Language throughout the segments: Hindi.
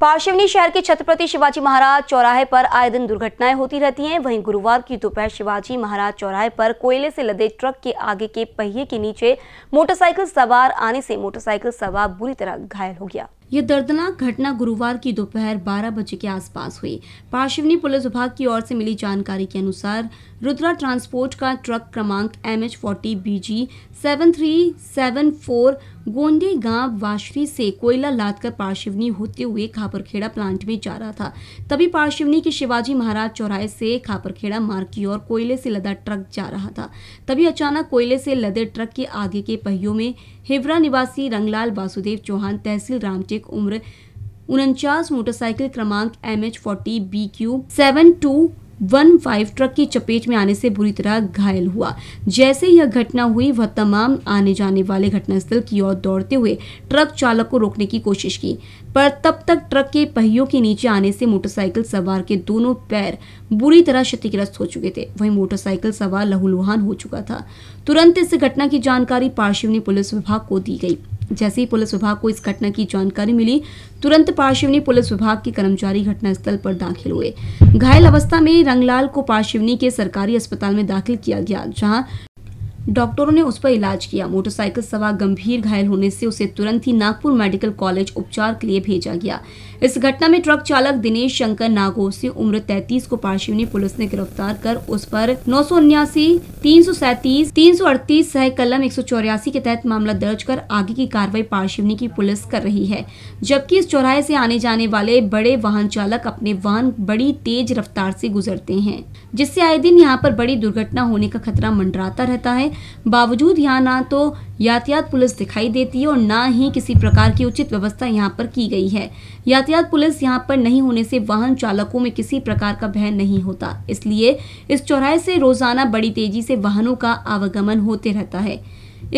पार्शिवनी शहर के छत्रपति शिवाजी महाराज चौराहे पर आए दिन दुर्घटनाएं होती रहती हैं वहीं गुरुवार की दोपहर शिवाजी महाराज चौराहे पर कोयले से लदे ट्रक के आगे के पहिए के नीचे मोटरसाइकिल सवार आने से मोटरसाइकिल सवार बुरी तरह घायल हो गया यह दर्दनाक घटना गुरुवार की दोपहर बारह बजे के आसपास हुई पार्शिवनी पुलिस विभाग की ओर से मिली जानकारी के अनुसार रुद्रा ट्रांसपोर्ट का ट्रक क्रमांक M H forty B G seven three seven four Gonde गांव वाशरी से कोयला लादकर पार्शिवनी होते हुए खापरखेड़ा प्लांट में जा रहा था तभी पार्शिवनी के शिवाजी महाराज चौराहे से खापरखेड़ा मार्ग की ओर कोयले से लदा ट्रक जा रहा था तभी अचानक कोयले से लदे ट्रक के आगे के पहियों में हिवरा निवासी रंगलाल वासुदेव चौहान तहसील रामटेक नागरिक उम्र उनचास मोटरसाइकिल क्रमांक M H forty B Q seven two one five truck की चपेट में आने से बुरी तरह घायल हुआ जैसे यह घटना हुई वह तमाम आने जाने वाले घटनास्थल की ओर दौड़ते हुए ट्रक चालक को रोकने की कोशिश की पर तब तक ट्रक के पहियों के नीचे आने से मोटरसाइकिल सवार के दोनों पैर बुरी तरह क्षतिग्रस्त हो चुके थे वहीं मोटरसाइकिल सवार लहूलुहान हो चुका था तुरंत इस घटना की जानकारी पार्शिवनी पुलिस विभाग को दी गई जैसे ही पुलिस विभाग को इस घटना की जानकारी मिली तुरंत पार्शिवनी पुलिस विभाग के कर्मचारी घटनास्थल पर दाखिल हुए घायल अवस्था में रंगलाल को पार्शिवनी के सरकारी अस्पताल में दाखिल किया गया जहां डॉक्टरों ने उस पर इलाज किया मोटरसाइकिल सवार गंभीर घायल होने से उसे तुरंत ही नागपुर मेडिकल कॉलेज उपचार के लिए भेजा गया इस घटना में ट्रक चालक दिनेश शंकर नागो से उम्र तैतीस को पार्शिवनी पुलिस ने गिरफ्तार कर उस पर नौ सौ उन्यासी तीन सौ सैतीस तीन सौ अड़तीस सह कलम एक सौ चौरासी के तहत मामला दर्ज कर आगे की कार्रवाई पार्शिवनी की पुलिस कर रही है जबकि इस चौराहे से आने जाने वाले बड़े वाहन चालक अपने वाहन बड़ी तेज रफ्तार से गुजरते हैं जिससे आए दिन यहाँ पर बड़ी दुर्घटना होने का खतरा मंडराता रहता है बावजूद यहाँ ना तो यातायात पुलिस दिखाई देती है और ना ही किसी प्रकार की उचित व्यवस्था यहाँ पर की गई है यातायात पुलिस यहाँ पर नहीं होने से वाहन चालकों में किसी प्रकार का भय नहीं होता इसलिए इस चौराहे से रोजाना बड़ी तेजी से वाहनों का आवागमन होते रहता है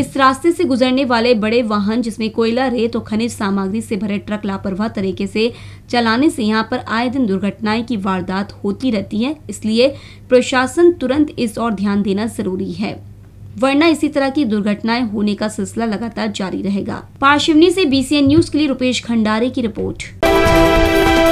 इस रास्ते से गुजरने वाले बड़े वाहन जिसमें कोयला रेत और खनिज सामग्री से भरे ट्रक लापरवाह तरीके से चलाने से यहाँ पर आए दिन दुर्घटनाएं की वारदात होती रहती है इसलिए प्रशासन तुरंत इस और ध्यान देना जरूरी है वरना इसी तरह की दुर्घटनाएं होने का सिलसिला लगातार जारी रहेगा पार्शिवनी से बीसीएन न्यूज के लिए रुपेश खंडारे की रिपोर्ट